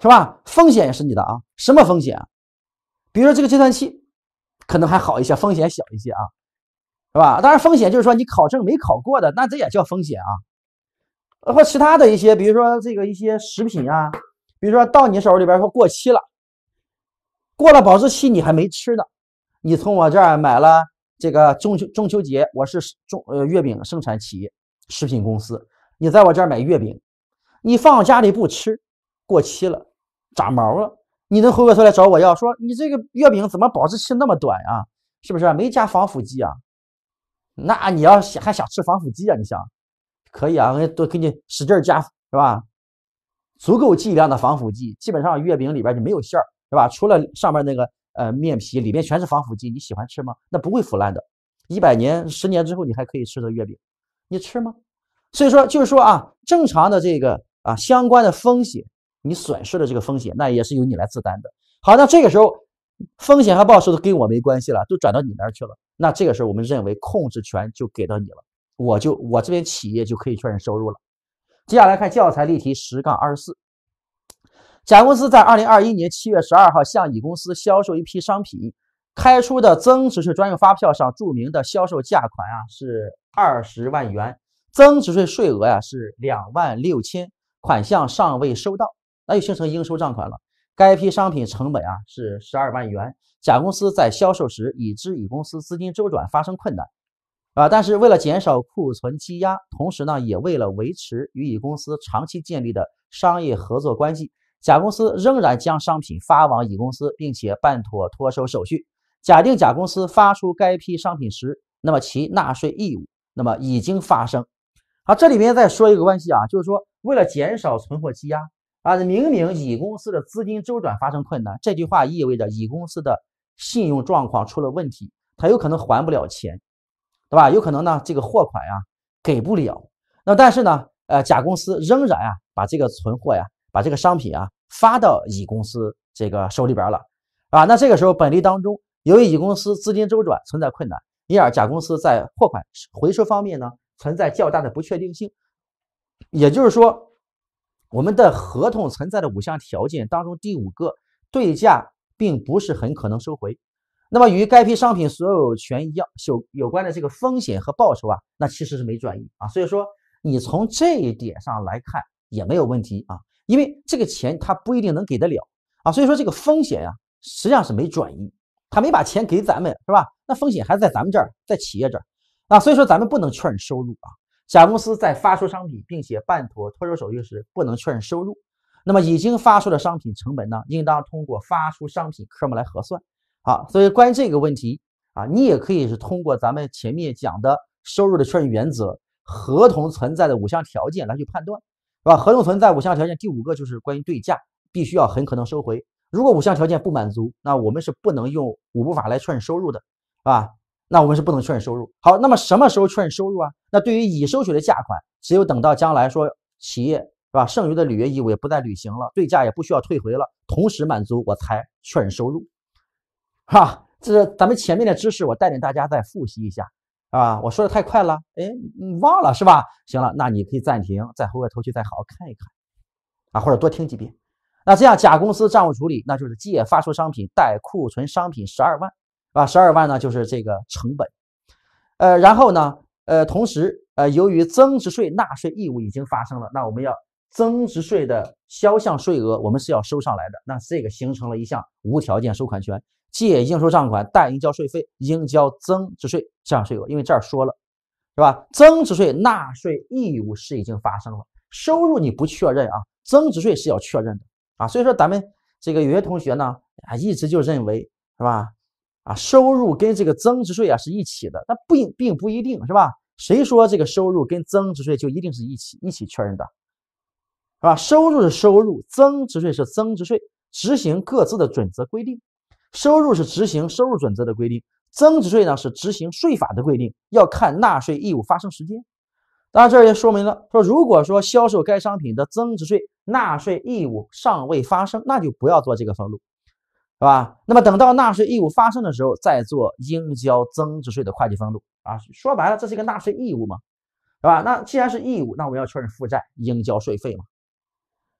是吧？风险也是你的啊。什么风险？比如说这个计算器，可能还好一些，风险小一些啊，是吧？当然，风险就是说你考证没考过的，那这也叫风险啊。包括其他的一些，比如说这个一些食品啊，比如说到你手里边说过期了，过了保质期你还没吃呢。你从我这儿买了这个中秋中秋节，我是中呃月饼生产企业食品公司。你在我这儿买月饼，你放家里不吃，过期了，长毛了，你能回过头来找我要说你这个月饼怎么保质期那么短呀？是不是没加防腐剂啊？那你要想还想吃防腐剂啊？你想可以啊，都给你使劲加是吧？足够剂量的防腐剂，基本上月饼里边就没有馅儿是吧？除了上面那个。呃，面皮里面全是防腐剂，你喜欢吃吗？那不会腐烂的，一百年、十年之后你还可以吃的月饼，你吃吗？所以说，就是说啊，正常的这个啊相关的风险，你损失的这个风险，那也是由你来自担的。好，那这个时候风险和报酬都跟我没关系了，都转到你那儿去了。那这个时候我们认为控制权就给到你了，我就我这边企业就可以确认收入了。接下来看教材例题十杠二十四。甲公司在二零二一年七月十二号向乙公司销售一批商品，开出的增值税专用发票上注明的销售价款啊是二十万元，增值税税额呀是两万六千，款项尚未收到，那就形成应收账款了。该批商品成本啊是十二万元。甲公司在销售时已知乙公司资金周转发生困难，啊，但是为了减少库存积压，同时呢也为了维持与乙公司长期建立的商业合作关系。甲公司仍然将商品发往乙公司，并且办妥托收手续。假定甲公司发出该批商品时，那么其纳税义务那么已经发生。好，这里面再说一个关系啊，就是说，为了减少存货积压啊，明明乙公司的资金周转发生困难，这句话意味着乙公司的信用状况出了问题，他有可能还不了钱，对吧？有可能呢，这个货款呀给不了。那但是呢，呃，甲公司仍然啊，把这个存货呀，把这个商品啊。发到乙公司这个手里边了啊，那这个时候本例当中，由于乙公司资金周转存在困难，因而甲公司在货款回收方面呢存在较大的不确定性。也就是说，我们的合同存在的五项条件当中第五个对价并不是很可能收回。那么与该批商品所有权一样有有关的这个风险和报酬啊，那其实是没转移啊。所以说你从这一点上来看也没有问题啊。因为这个钱他不一定能给得了啊，所以说这个风险呀，实际上是没转移，他没把钱给咱们是吧？那风险还在咱们这儿，在企业这儿。啊，所以说咱们不能确认收入啊。甲公司在发出商品并且办妥托收手续时，不能确认收入。那么已经发出的商品成本呢，应当通过发出商品科目来核算。好，所以关于这个问题啊，你也可以是通过咱们前面讲的收入的确认原则、合同存在的五项条件来去判断。是吧？合同存在五项条件，第五个就是关于对价，必须要很可能收回。如果五项条件不满足，那我们是不能用五步法来确认收入的，是吧？那我们是不能确认收入。好，那么什么时候确认收入啊？那对于已收取的价款，只有等到将来说企业是吧，剩余的履约义务也不再履行了，对价也不需要退回了，同时满足我才确认收入，哈、这咱们前面的知识，我带领大家再复习一下。啊，我说的太快了，哎，忘了是吧？行了，那你可以暂停，再回过头去再好好看一看，啊，或者多听几遍。那这样，甲公司账务处理，那就是借发出商品，贷库存商品十二万，啊，十二万呢就是这个成本。呃，然后呢，呃，同时，呃，由于增值税纳税义务已经发生了，那我们要增值税的销项税额，我们是要收上来的，那这个形成了一项无条件收款权。借应收账款，贷应交税费、应交增值税、这让税额，因为这儿说了，是吧？增值税纳税义务是已经发生了，收入你不确认啊？增值税是要确认的啊，所以说咱们这个有些同学呢，啊，一直就认为是吧？啊，收入跟这个增值税啊是一起的，那不并不一定，是吧？谁说这个收入跟增值税就一定是一起一起确认的，是吧？收入是收入，增值税是增值税，执行各自的准则规定。收入是执行收入准则的规定，增值税呢是执行税法的规定，要看纳税义务发生时间。那这也说明了，说如果说销售该商品的增值税纳税义务尚未发生，那就不要做这个分录，是吧？那么等到纳税义务发生的时候，再做应交增值税的会计分录啊。说白了，这是一个纳税义务嘛，是吧？那既然是义务，那我们要确认负债，应交税费嘛。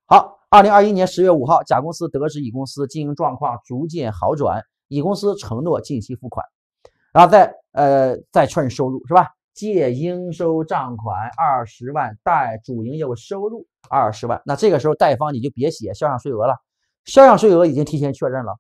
好。二零二一年十月五号，甲公司得知乙公司经营状况逐渐好转，乙公司承诺近期付款，然后再呃再确认收入是吧？借应收账款二十万，贷主营业务收入二十万。那这个时候贷方你就别写销项税额了，销项税额已经提前确认了，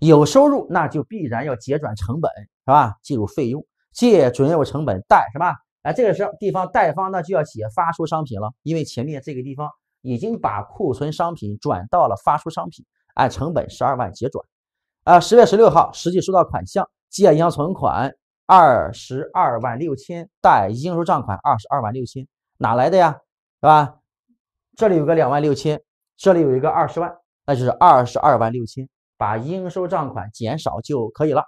有收入那就必然要结转成本是吧？计入费用，借主营业务成本贷是吧？哎，这个时候地方贷方那就要写发出商品了，因为前面这个地方。已经把库存商品转到了发出商品，按成本十二万结转。啊，十月十六号实际收到款项，借银行存款二十二万六千，贷应收账款二十二万六千，哪来的呀？是吧？这里有个两万六千，这里有一个二十万，那就是二十二万六千，把应收账款减少就可以了。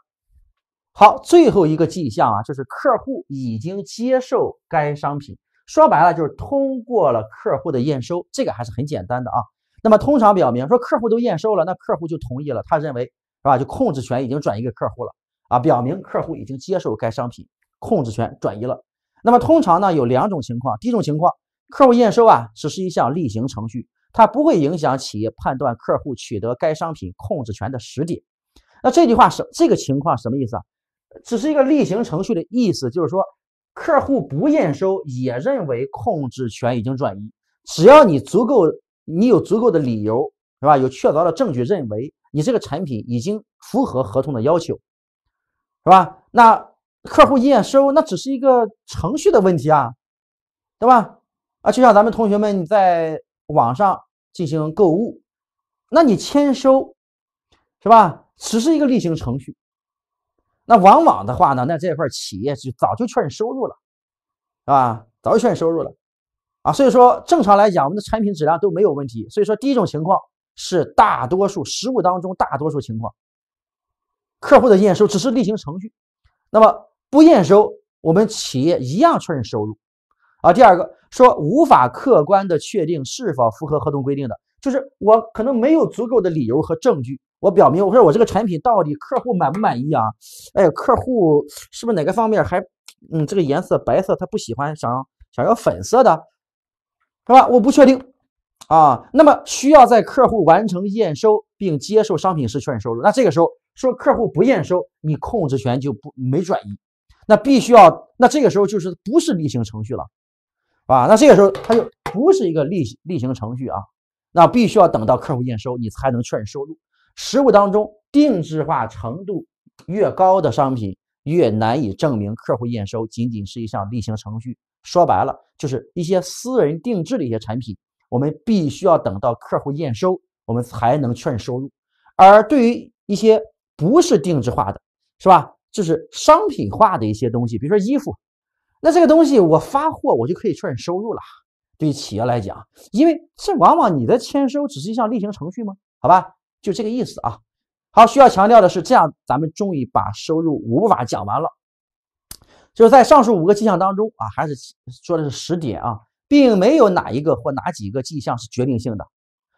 好，最后一个迹象啊，就是客户已经接受该商品。说白了就是通过了客户的验收，这个还是很简单的啊。那么通常表明说客户都验收了，那客户就同意了，他认为是吧？就控制权已经转移给客户了啊，表明客户已经接受该商品，控制权转移了。那么通常呢有两种情况，第一种情况，客户验收啊只是一项例行程序，它不会影响企业判断客户取得该商品控制权的时点。那这句话是这个情况什么意思啊？只是一个例行程序的意思，就是说。客户不验收也认为控制权已经转移。只要你足够，你有足够的理由，是吧？有确凿的证据认为你这个产品已经符合合同的要求，是吧？那客户验收那只是一个程序的问题啊，对吧？啊，就像咱们同学们在网上进行购物，那你签收，是吧？只是一个例行程序。那往往的话呢，那这份企业就早就确认收入了，是吧？早就确认收入了，啊，所以说正常来讲，我们的产品质量都没有问题。所以说，第一种情况是大多数实物当中大多数情况，客户的验收只是例行程序，那么不验收，我们企业一样确认收入。啊，第二个说无法客观的确定是否符合合同规定的，就是我可能没有足够的理由和证据。我表明，我说我这个产品到底客户满不满意啊？哎，客户是不是哪个方面还，嗯，这个颜色白色他不喜欢，想想要粉色的，是吧？我不确定啊。那么需要在客户完成验收并接受商品时确认收入。那这个时候说客户不验收，你控制权就不没转移。那必须要，那这个时候就是不是例行程序了，啊？那这个时候他就不是一个例例行程序啊。那必须要等到客户验收，你才能确认收入。实物当中定制化程度越高的商品，越难以证明客户验收仅仅是一项例行程序。说白了，就是一些私人定制的一些产品，我们必须要等到客户验收，我们才能确认收入。而对于一些不是定制化的，是吧？就是商品化的一些东西，比如说衣服，那这个东西我发货，我就可以确认收入了。对于企业来讲，因为这往往你的签收只是一项例行程序吗？好吧。就这个意思啊。好，需要强调的是，这样咱们终于把收入五步法讲完了。就是在上述五个迹象当中啊，还是说的是十点啊，并没有哪一个或哪几个迹象是决定性的，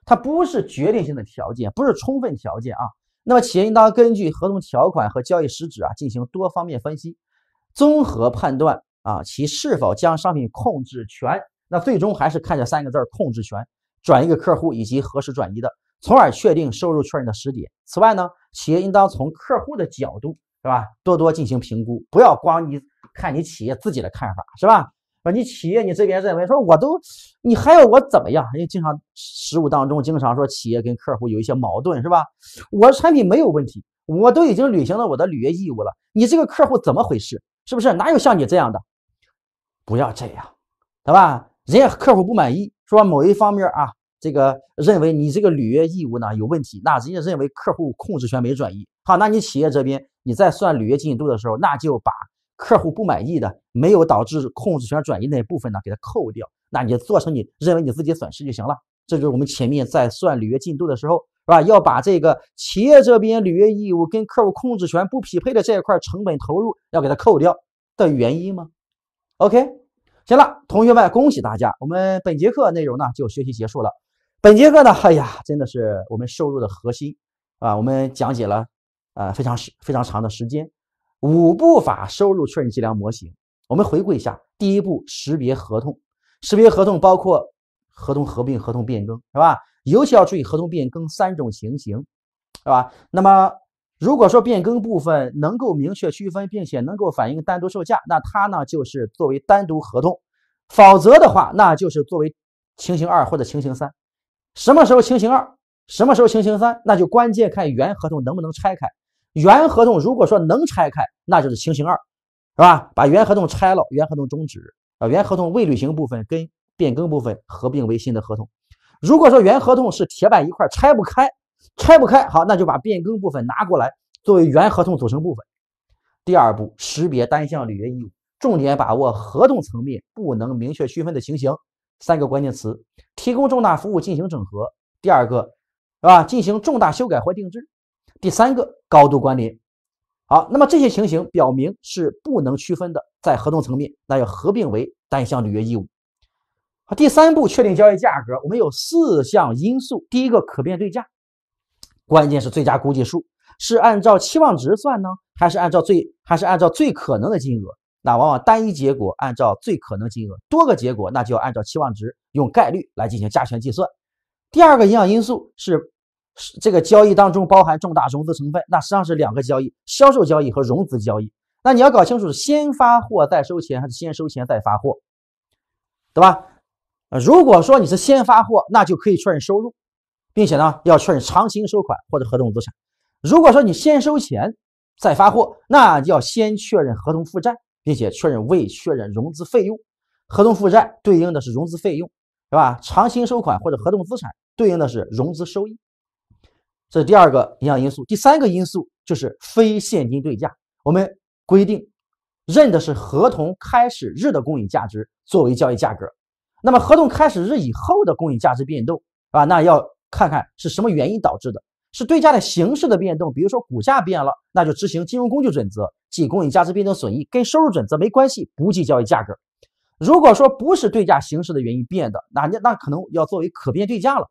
它不是决定性的条件，不是充分条件啊。那么企业应当根据合同条款和交易实质啊，进行多方面分析，综合判断啊，其是否将商品控制权。那最终还是看这三个字儿：控制权转移给客户以及何时转移的。从而确定收入确认的时点。此外呢，企业应当从客户的角度，是吧，多多进行评估，不要光你看你企业自己的看法，是吧？啊，你企业你这边认为说我都，你还要我怎么样？因为经常实务当中经常说企业跟客户有一些矛盾，是吧？我的产品没有问题，我都已经履行了我的履约义务了，你这个客户怎么回事？是不是？哪有像你这样的？不要这样，对吧？人家客户不满意，说某一方面啊。这个认为你这个履约义务呢有问题，那人家认为客户控制权没转移。好，那你企业这边你在算履约进度的时候，那就把客户不满意的、没有导致控制权转移那一部分呢给它扣掉。那你就做成你认为你自己损失就行了。这就是我们前面在算履约进度的时候，是吧？要把这个企业这边履约义务跟客户控制权不匹配的这一块成本投入要给它扣掉的原因吗？OK，行了，同学们，恭喜大家，我们本节课内容呢就学习结束了。本节课呢，哎呀，真的是我们收入的核心啊！我们讲解了，呃，非常时非常长的时间，五步法收入确认计量模型。我们回顾一下：第一步，识别合同；识别合同包括合同合并、合同变更，是吧？尤其要注意合同变更三种情形，是吧？那么，如果说变更部分能够明确区分，并且能够反映单独售价，那它呢就是作为单独合同；否则的话，那就是作为情形二或者情形三。什么时候情形二？什么时候情形三？那就关键看原合同能不能拆开。原合同如果说能拆开，那就是情形二，是吧？把原合同拆了，原合同终止啊，原合同未履行部分跟变更部分合并为新的合同。如果说原合同是铁板一块拆不开，拆不开，好，那就把变更部分拿过来作为原合同组成部分。第二步，识别单项履约义务，重点把握合同层面不能明确区分的情形。三个关键词：提供重大服务进行整合；第二个是吧，进行重大修改或定制；第三个高度关联。好，那么这些情形表明是不能区分的，在合同层面那要合并为单项履约义务。好，第三步确定交易价格，我们有四项因素：第一个可变对价，关键是最佳估计数是按照期望值算呢，还是按照最还是按照最可能的金额？那往往单一结果按照最可能金额，多个结果那就要按照期望值用概率来进行加权计算。第二个影响因素是这个交易当中包含重大融资成分，那实际上是两个交易：销售交易和融资交易。那你要搞清楚是先发货再收钱，还是先收钱再发货，对吧？如果说你是先发货，那就可以确认收入，并且呢要确认长期收款或者合同资产。如果说你先收钱再发货，那要先确认合同负债。并且确认未确认融资费用，合同负债对应的是融资费用，是吧？长期收款或者合同资产对应的是融资收益，这是第二个影响因素。第三个因素就是非现金对价，我们规定认的是合同开始日的公允价值作为交易价格，那么合同开始日以后的公允价值变动啊，那要看看是什么原因导致的。是对价的形式的变动，比如说股价变了，那就执行金融工具准则，计公允价值变动损益，跟收入准则没关系，不计交易价格。如果说不是对价形式的原因变的，那那可能要作为可变对价了，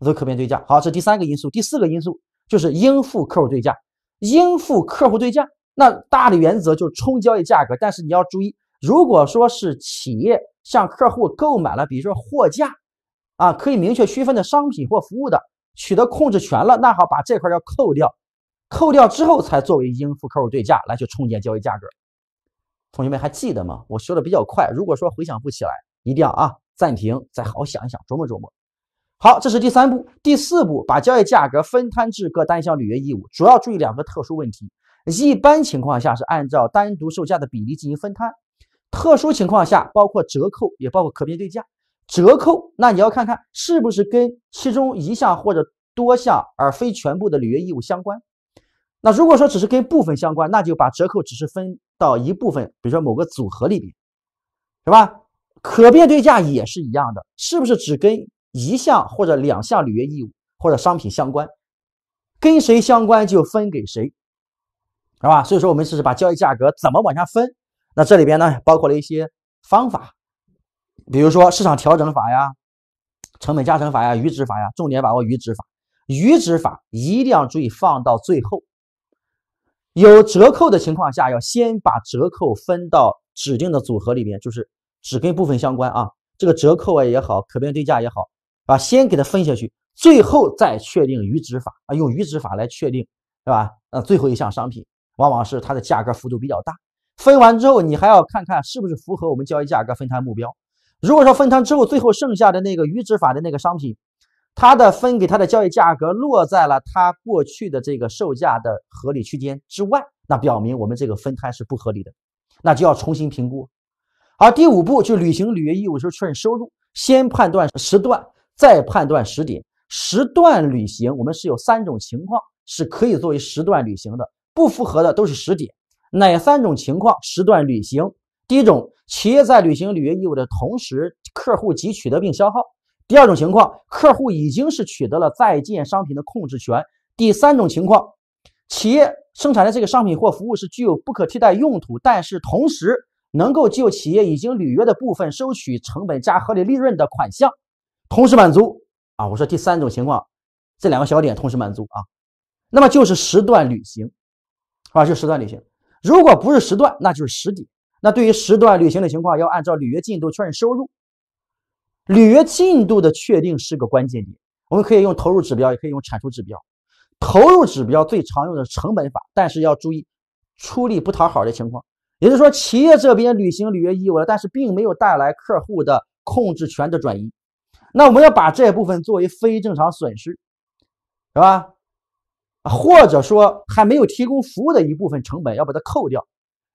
作为可变对价。好，这第三个因素，第四个因素就是应付客户对价，应付客户对价，那大的原则就是冲交易价格，但是你要注意，如果说是企业向客户购买了，比如说货架啊，可以明确区分的商品或服务的。取得控制权了，那好，把这块要扣掉，扣掉之后才作为应付客户对价来去冲建交易价格。同学们还记得吗？我说的比较快，如果说回想不起来，一定要啊暂停，再好好想一想，琢磨琢磨。好，这是第三步，第四步，把交易价格分摊至各单项履约义务，主要注意两个特殊问题。一般情况下是按照单独售价的比例进行分摊，特殊情况下包括折扣，也包括可变对价。折扣，那你要看看是不是跟其中一项或者多项，而非全部的履约义务相关。那如果说只是跟部分相关，那就把折扣只是分到一部分，比如说某个组合里边，是吧？可变对价也是一样的，是不是只跟一项或者两项履约义务或者商品相关？跟谁相关就分给谁，是吧？所以说我们是把交易价格怎么往下分。那这里边呢，包括了一些方法。比如说市场调整法呀、成本加成法呀、余值法呀，重点把握余值法。余值法一定要注意放到最后。有折扣的情况下，要先把折扣分到指定的组合里边，就是只跟部分相关啊。这个折扣啊也好，可变对价也好，把先给它分下去，最后再确定余值法啊，用余值法来确定，是吧？那最后一项商品往往是它的价格幅度比较大，分完之后，你还要看看是不是符合我们交易价格分摊目标。如果说分摊之后，最后剩下的那个余值法的那个商品，它的分给它的交易价格落在了它过去的这个售价的合理区间之外，那表明我们这个分摊是不合理的，那就要重新评估。而第五步，就履行履约义务时候确认收入，先判断时段，再判断时点。时段履行，我们是有三种情况是可以作为时段履行的，不符合的都是时点。哪三种情况时段履行？第一种，企业在履行履约义务的同时，客户即取得并消耗；第二种情况，客户已经是取得了在建商品的控制权；第三种情况，企业生产的这个商品或服务是具有不可替代用途，但是同时能够就企业已经履约的部分收取成本加合理利润的款项，同时满足啊，我说第三种情况，这两个小点同时满足啊，那么就是时段履行，啊，就时段履行，如果不是时段，那就是实体。那对于时段履行的情况，要按照履约进度确认收入。履约进度的确定是个关键点，我们可以用投入指标，也可以用产出指标。投入指标最常用的是成本法，但是要注意出力不讨好的情况，也就是说企业这边履行履约义务了，但是并没有带来客户的控制权的转移。那我们要把这部分作为非正常损失，是吧？或者说还没有提供服务的一部分成本要把它扣掉。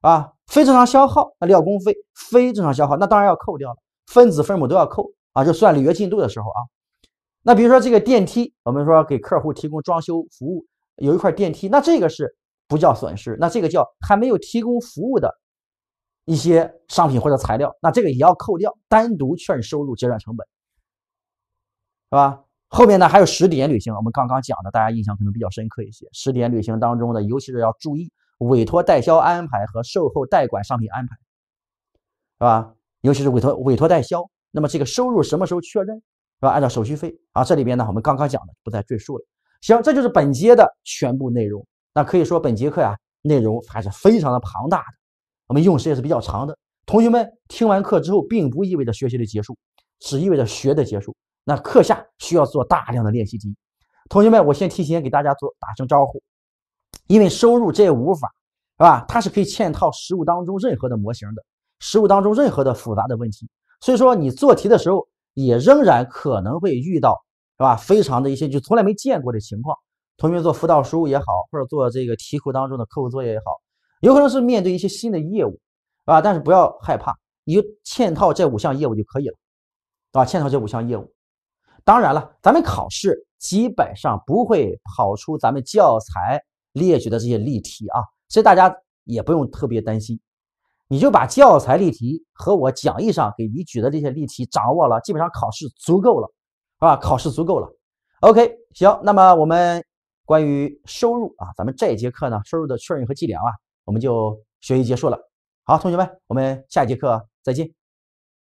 啊，非正常消耗，那料工费非正常消耗，那当然要扣掉了，分子分母都要扣啊，就算履约进度的时候啊。那比如说这个电梯，我们说给客户提供装修服务，有一块电梯，那这个是不叫损失，那这个叫还没有提供服务的一些商品或者材料，那这个也要扣掉，单独确认收入，结转成本，是吧？后面呢还有十点履行，我们刚刚讲的，大家印象可能比较深刻一些。十点履行当中的，尤其是要注意。委托代销安排和售后代管商品安排，是吧？尤其是委托委托代销，那么这个收入什么时候确认？是吧？按照手续费啊，这里边呢我们刚刚讲的不再赘述了。行，这就是本节的全部内容。那可以说本节课呀内容还是非常的庞大的，我们用时也是比较长的。同学们听完课之后，并不意味着学习的结束，只意味着学的结束。那课下需要做大量的练习题。同学们，我先提前给大家做打声招呼。因为收入这五法，是吧？它是可以嵌套实务当中任何的模型的，实务当中任何的复杂的问题。所以说，你做题的时候也仍然可能会遇到，是吧？非常的一些就从来没见过的情况。同学做辅导书也好，或者做这个题库当中的课后作业也好，有可能是面对一些新的业务，啊，但是不要害怕，你就嵌套这五项业务就可以了，啊，嵌套这五项业务。当然了，咱们考试基本上不会跑出咱们教材。列举的这些例题啊，所以大家也不用特别担心，你就把教材例题和我讲义上给你举的这些例题掌握了，基本上考试足够了，啊，吧？考试足够了。OK，行，那么我们关于收入啊，咱们这一节课呢，收入的确认和计量啊，我们就学习结束了。好，同学们，我们下一节课再见。